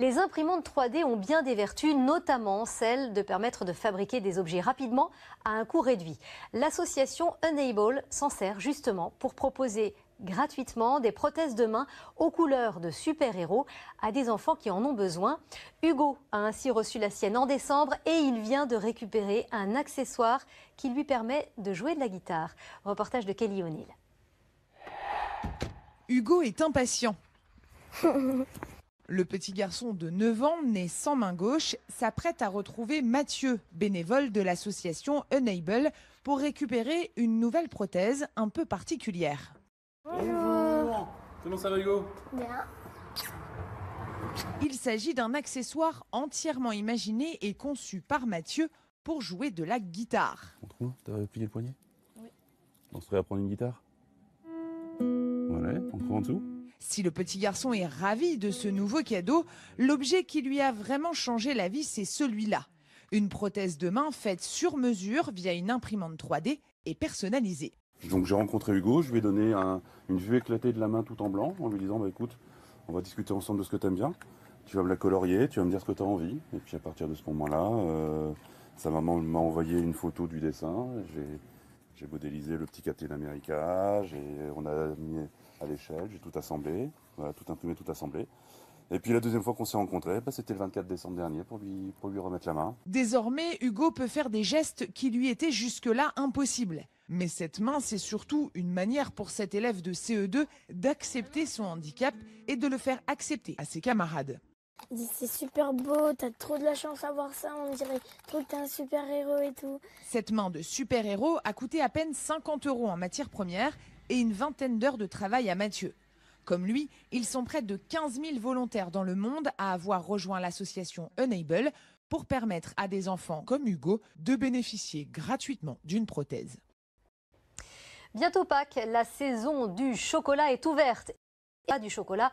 Les imprimantes 3D ont bien des vertus, notamment celle de permettre de fabriquer des objets rapidement à un coût réduit. L'association Unable s'en sert justement pour proposer gratuitement des prothèses de main aux couleurs de super-héros à des enfants qui en ont besoin. Hugo a ainsi reçu la sienne en décembre et il vient de récupérer un accessoire qui lui permet de jouer de la guitare. Reportage de Kelly O'Neill. Hugo est impatient. Le petit garçon de 9 ans, né sans main gauche, s'apprête à retrouver Mathieu, bénévole de l'association Unable, pour récupérer une nouvelle prothèse un peu particulière. Bonjour. Comment ça va Hugo Bien. Il s'agit d'un accessoire entièrement imaginé et conçu par Mathieu pour jouer de la guitare. On trouve T'as plié le poignet Oui. On serait à prendre une guitare Voilà, on trouve en dessous si le petit garçon est ravi de ce nouveau cadeau, l'objet qui lui a vraiment changé la vie, c'est celui-là. Une prothèse de main faite sur mesure via une imprimante 3D et personnalisée. Donc j'ai rencontré Hugo, je lui ai donné une vue éclatée de la main tout en blanc en lui disant bah, écoute, on va discuter ensemble de ce que tu aimes bien, tu vas me la colorier, tu vas me dire ce que tu as envie. Et puis à partir de ce moment-là, euh, sa maman m'a envoyé une photo du dessin. J'ai modélisé le petit Captain America, on a mis à l'échelle, j'ai tout assemblé, tout imprimé, tout assemblé. Et puis la deuxième fois qu'on s'est rencontrés, bah, c'était le 24 décembre dernier pour lui remettre la main. Désormais, Hugo peut faire des gestes qui lui étaient jusque-là impossibles. Mais cette main, c'est surtout une manière pour cet élève de CE2 d'accepter son handicap et de le faire accepter à ses camarades c'est super beau, t'as trop de la chance à voir ça, on dirait tout que t'es un super héros et tout. Cette main de super héros a coûté à peine 50 euros en matière première et une vingtaine d'heures de travail à Mathieu. Comme lui, ils sont près de 15 000 volontaires dans le monde à avoir rejoint l'association Unable pour permettre à des enfants comme Hugo de bénéficier gratuitement d'une prothèse. Bientôt Pâques, la saison du chocolat est ouverte. pas du chocolat